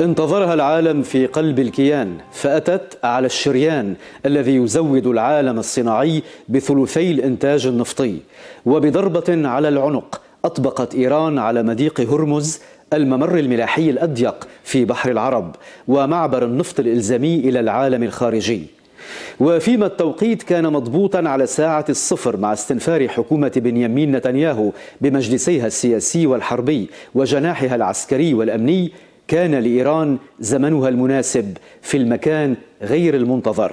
انتظرها العالم في قلب الكيان فأتت على الشريان الذي يزود العالم الصناعي بثلثي الإنتاج النفطي وبضربة على العنق أطبقت إيران على مضيق هرمز الممر الملاحي الأضيق في بحر العرب ومعبر النفط الإلزامي إلى العالم الخارجي وفيما التوقيت كان مضبوطا على ساعة الصفر مع استنفار حكومة بنيامين نتنياهو بمجلسيها السياسي والحربي وجناحها العسكري والأمني كان لايران زمنها المناسب في المكان غير المنتظر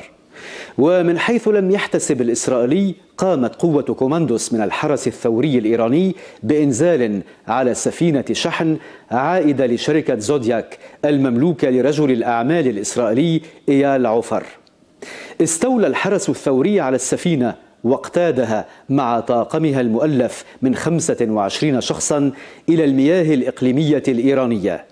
ومن حيث لم يحتسب الإسرائيلي قامت قوة كوماندوس من الحرس الثوري الإيراني بإنزال على سفينة شحن عائدة لشركة زودياك المملوكة لرجل الأعمال الإسرائيلي إيال عفر استولى الحرس الثوري على السفينة واقتادها مع طاقمها المؤلف من 25 شخصا إلى المياه الإقليمية الإيرانية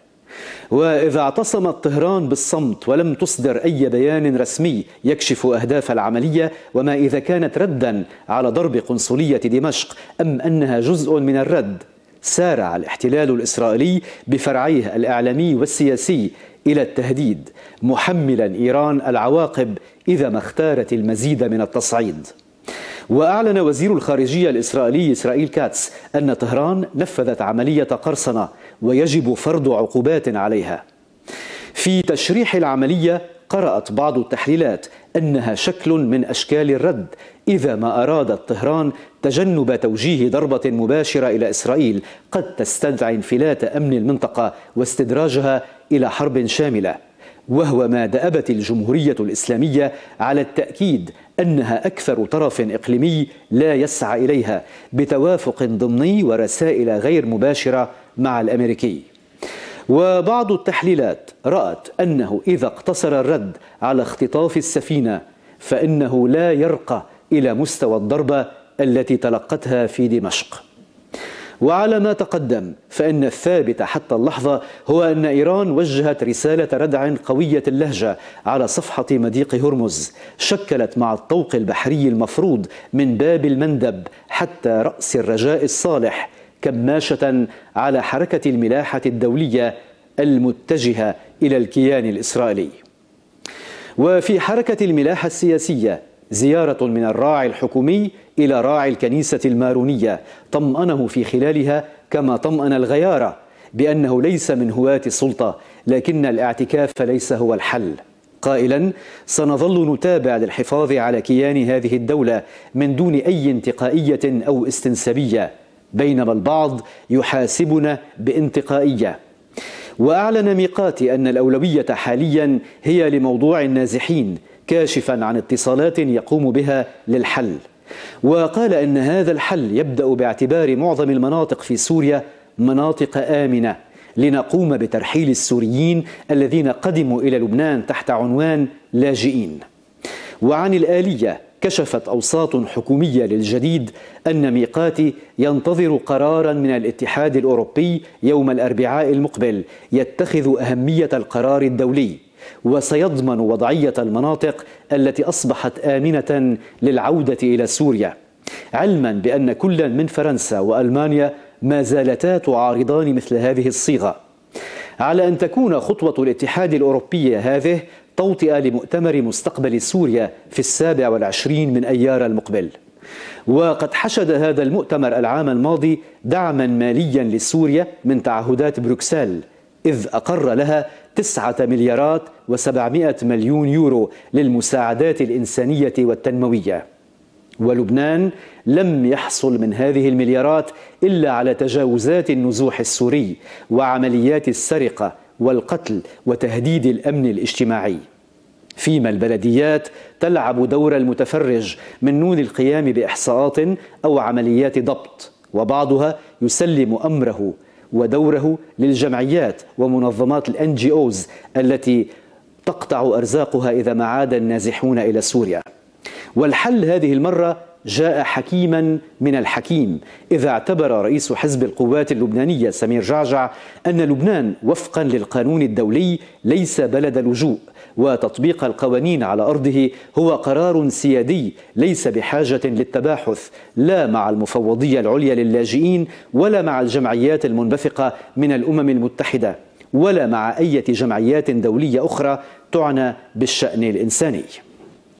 وإذا اعتصمت طهران بالصمت ولم تصدر أي بيان رسمي يكشف أهداف العملية وما إذا كانت ردا على ضرب قنصلية دمشق أم أنها جزء من الرد سارع الاحتلال الإسرائيلي بفرعيه الإعلامي والسياسي إلى التهديد محملا إيران العواقب إذا ما اختارت المزيد من التصعيد وأعلن وزير الخارجية الإسرائيلي إسرائيل كاتس أن طهران نفذت عملية قرصنة ويجب فرض عقوبات عليها في تشريح العملية قرأت بعض التحليلات أنها شكل من أشكال الرد إذا ما أرادت طهران تجنب توجيه ضربة مباشرة إلى إسرائيل قد تستدعي انفلات أمن المنطقة واستدراجها إلى حرب شاملة وهو ما دأبت الجمهورية الإسلامية على التأكيد أنها أكثر طرف إقليمي لا يسعى إليها بتوافق ضمني ورسائل غير مباشرة مع الأمريكي وبعض التحليلات رأت أنه إذا اقتصر الرد على اختطاف السفينة فإنه لا يرقى إلى مستوى الضربة التي تلقتها في دمشق وعلى ما تقدم فإن الثابت حتى اللحظة هو أن إيران وجهت رسالة ردع قوية اللهجة على صفحة مضيق هرمز شكلت مع الطوق البحري المفروض من باب المندب حتى رأس الرجاء الصالح كماشة على حركة الملاحة الدولية المتجهة إلى الكيان الإسرائيلي وفي حركة الملاحة السياسية زيارة من الراعي الحكومي إلى راعي الكنيسة المارونية طمأنه في خلالها كما طمأن الغيارة بأنه ليس من هواة السلطة لكن الاعتكاف ليس هو الحل قائلا سنظل نتابع للحفاظ على كيان هذه الدولة من دون أي انتقائية أو استنسابية بينما البعض يحاسبنا بانتقائية وأعلن ميقاتي أن الأولوية حاليا هي لموضوع النازحين كاشفا عن اتصالات يقوم بها للحل وقال ان هذا الحل يبدا باعتبار معظم المناطق في سوريا مناطق امنه لنقوم بترحيل السوريين الذين قدموا الى لبنان تحت عنوان لاجئين وعن الاليه كشفت اوساط حكوميه للجديد ان ميقاتي ينتظر قرارا من الاتحاد الاوروبي يوم الاربعاء المقبل يتخذ اهميه القرار الدولي وسيضمن وضعية المناطق التي أصبحت آمنة للعودة إلى سوريا علما بأن كلا من فرنسا وألمانيا ما زالتا تعارضان مثل هذه الصيغة على أن تكون خطوة الاتحاد الأوروبي هذه توطئة لمؤتمر مستقبل سوريا في السابع والعشرين من أيار المقبل وقد حشد هذا المؤتمر العام الماضي دعما ماليا لسوريا من تعهدات بروكسل إذ أقر لها 9 مليارات و700 مليون يورو للمساعدات الإنسانية والتنموية ولبنان لم يحصل من هذه المليارات إلا على تجاوزات النزوح السوري وعمليات السرقة والقتل وتهديد الأمن الاجتماعي فيما البلديات تلعب دور المتفرج من نون القيام بإحصاءات أو عمليات ضبط وبعضها يسلم أمره ودوره للجمعيات ومنظمات الان جي اوز التي تقطع ارزاقها اذا ما عاد النازحون الى سوريا والحل هذه المره جاء حكيما من الحكيم إذا اعتبر رئيس حزب القوات اللبنانية سمير جعجع أن لبنان وفقا للقانون الدولي ليس بلد لجوء وتطبيق القوانين على أرضه هو قرار سيادي ليس بحاجة للتباحث لا مع المفوضية العليا للاجئين ولا مع الجمعيات المنبثقة من الأمم المتحدة ولا مع أي جمعيات دولية أخرى تعنى بالشأن الإنساني